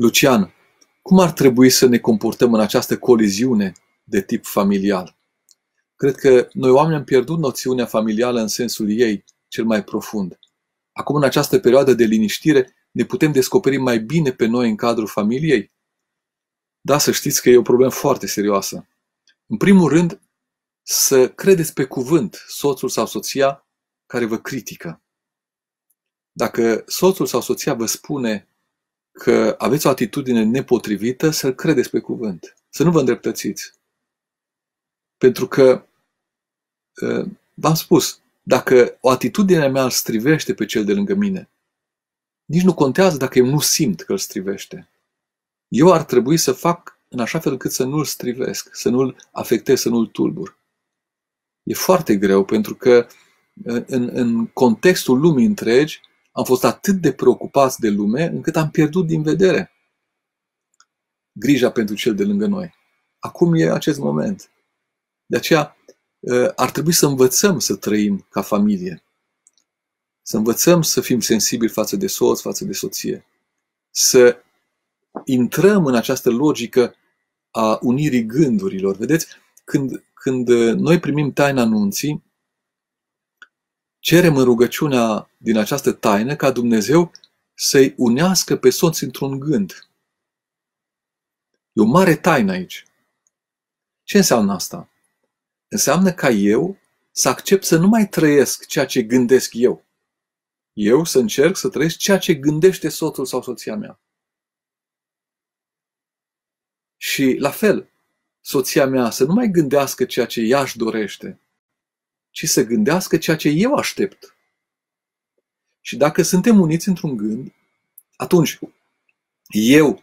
Lucian, cum ar trebui să ne comportăm în această coliziune de tip familial? Cred că noi oameni am pierdut noțiunea familială în sensul ei cel mai profund. Acum, în această perioadă de liniștire, ne putem descoperi mai bine pe noi în cadrul familiei? Da, să știți că e o problemă foarte serioasă. În primul rând, să credeți pe cuvânt soțul sau soția care vă critică. Dacă soțul sau soția vă spune că aveți o atitudine nepotrivită, să-L credeți pe cuvânt. Să nu vă îndreptățiți. Pentru că, ă, v-am spus, dacă o atitudine mea îl strivește pe cel de lângă mine, nici nu contează dacă eu nu simt că îl strivește. Eu ar trebui să fac în așa fel încât să nu-l strivesc, să nu-l afectez, să nu-l tulbur. E foarte greu pentru că în, în contextul lumii întregi, am fost atât de preocupați de lume încât am pierdut din vedere grija pentru cel de lângă noi. Acum e acest moment. De aceea ă, ar trebui să învățăm să trăim ca familie. Să învățăm să fim sensibili față de soț, față de soție. Să intrăm în această logică a unirii gândurilor. Vedeți, când, când ă, noi primim taina anunții, Cerem în rugăciunea din această taină ca Dumnezeu să-i unească pe soți într-un gând. E o mare taină aici. Ce înseamnă asta? Înseamnă ca eu să accept să nu mai trăiesc ceea ce gândesc eu. Eu să încerc să trăiesc ceea ce gândește soțul sau soția mea. Și la fel, soția mea să nu mai gândească ceea ce ea își dorește, ci să gândească ceea ce eu aștept. Și dacă suntem uniți într-un gând, atunci eu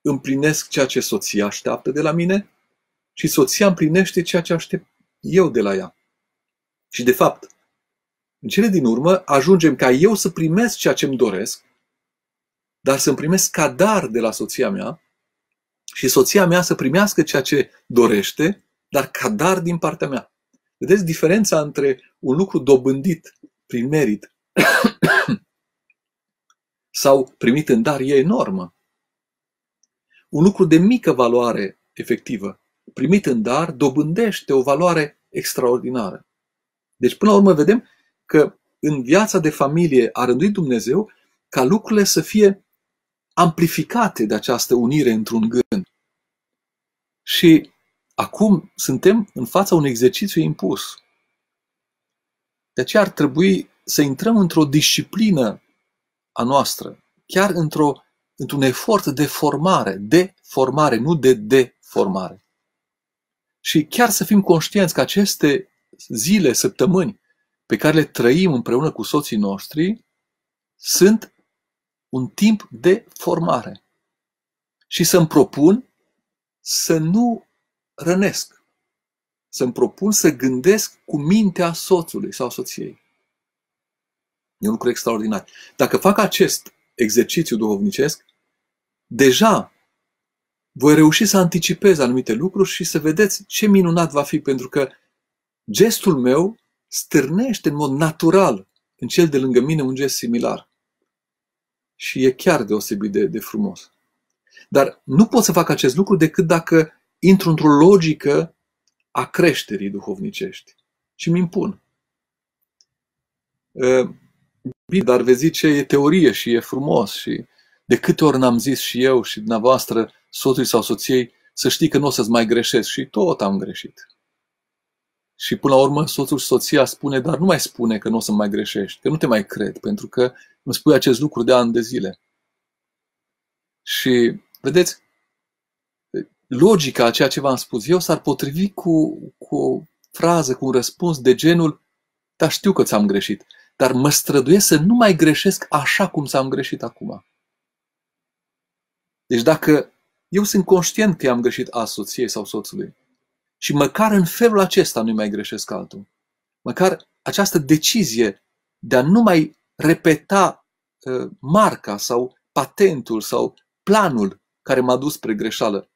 împlinesc ceea ce soția așteaptă de la mine și soția împlinește ceea ce aștept eu de la ea. Și de fapt, în cele din urmă ajungem ca eu să primesc ceea ce îmi doresc, dar să-mi primesc ca dar de la soția mea și soția mea să primească ceea ce dorește, dar ca dar din partea mea. Vedeți diferența între un lucru dobândit prin merit sau primit în dar e enormă. Un lucru de mică valoare efectivă, primit în dar, dobândește o valoare extraordinară. Deci, până la urmă, vedem că în viața de familie a rânduit Dumnezeu ca lucrurile să fie amplificate de această unire într-un gând. Și Acum suntem în fața unui exercițiu impus. De aceea ar trebui să intrăm într-o disciplină a noastră, chiar într-o, într-un efort de formare, de formare, nu de deformare. Și chiar să fim conștienți că aceste zile, săptămâni pe care le trăim împreună cu soții noștri sunt un timp de formare. Și să-mi propun să nu rănesc. Să-mi propun să gândesc cu mintea soțului sau soției. E un lucru extraordinar. Dacă fac acest exercițiu duhovnicesc, deja voi reuși să anticipez anumite lucruri și să vedeți ce minunat va fi, pentru că gestul meu stârnește în mod natural în cel de lângă mine un gest similar. Și e chiar deosebit de, de frumos. Dar nu pot să fac acest lucru decât dacă intru într-o logică a creșterii duhovnicești și mi impun. Ă, bine, dar vezi zice, e teorie și e frumos și de câte ori n-am zis și eu și dumneavoastră, soțului sau soției, să știi că nu o să-ți mai greșesc și tot am greșit. Și până la urmă soțul și soția spune, dar nu mai spune că nu o să mai greșești, că nu te mai cred, pentru că îmi spui acest lucru de ani de zile. Și, vedeți, logica a ceea ce v-am spus eu s-ar potrivi cu, cu o frază, cu un răspuns de genul dar știu că ți-am greșit, dar mă străduiesc să nu mai greșesc așa cum ți am greșit acum. Deci dacă eu sunt conștient că i-am greșit a soției sau soțului și măcar în felul acesta nu mai greșesc altul, măcar această decizie de a nu mai repeta uh, marca sau patentul sau planul care m-a dus spre greșeală,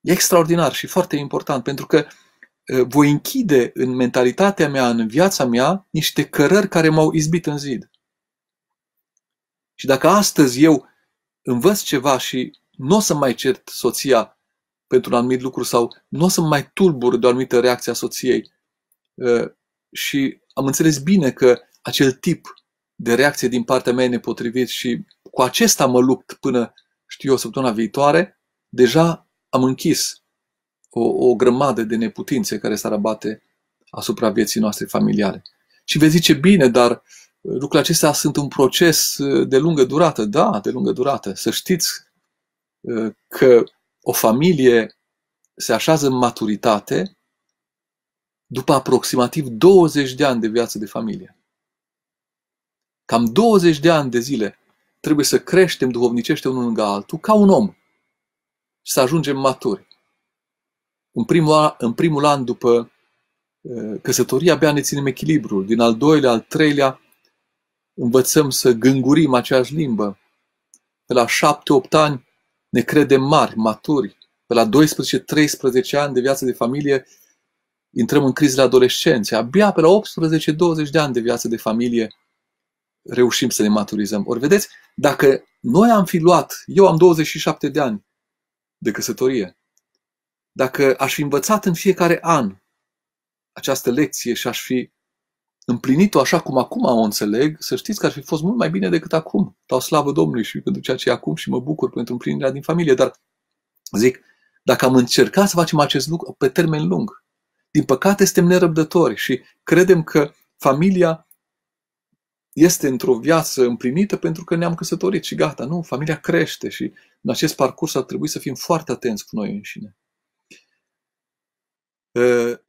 E extraordinar și foarte important, pentru că voi închide în mentalitatea mea, în viața mea, niște cărări care m-au izbit în zid. Și dacă astăzi eu învăț ceva și nu o să mai cert soția pentru un anumit lucru sau nu o să mai tulbur de o anumită reacție a soției, și am înțeles bine că acel tip de reacție din partea mea e nepotrivit și cu acesta mă lupt până, știu eu, săptămâna viitoare, deja am închis o, o grămadă de neputințe care s-ar abate asupra vieții noastre familiale. Și vei zice, bine, dar uh, lucrurile acestea sunt un proces uh, de lungă durată. Da, de lungă durată. Să știți uh, că o familie se așează în maturitate după aproximativ 20 de ani de viață de familie. Cam 20 de ani de zile trebuie să creștem duhovnicește unul lângă altul ca un om să ajungem maturi. În primul, an, în primul an după căsătorie abia ne ținem echilibrul. Din al doilea, al treilea, învățăm să gângurim aceeași limbă. Pe la șapte-opt ani ne credem mari, maturi. Pe la 12-13 ani de viață de familie intrăm în crizele adolescenței. Abia pe la 18-20 de ani de viață de familie reușim să ne maturizăm. Ori vedeți, dacă noi am fi luat, eu am 27 de ani, de căsătorie. Dacă aș fi învățat în fiecare an această lecție și aș fi împlinit-o așa cum acum o înțeleg, să știți că ar fi fost mult mai bine decât acum. Dau slavă Domnului și pentru ceea ce e acum și mă bucur pentru împlinirea din familie, dar zic, dacă am încercat să facem acest lucru pe termen lung, din păcate suntem nerăbdători și credem că familia este într-o viață împlinită pentru că ne-am căsătorit și gata, nu, familia crește și în acest parcurs ar trebui să fim foarte atenți cu noi înșine. Ă,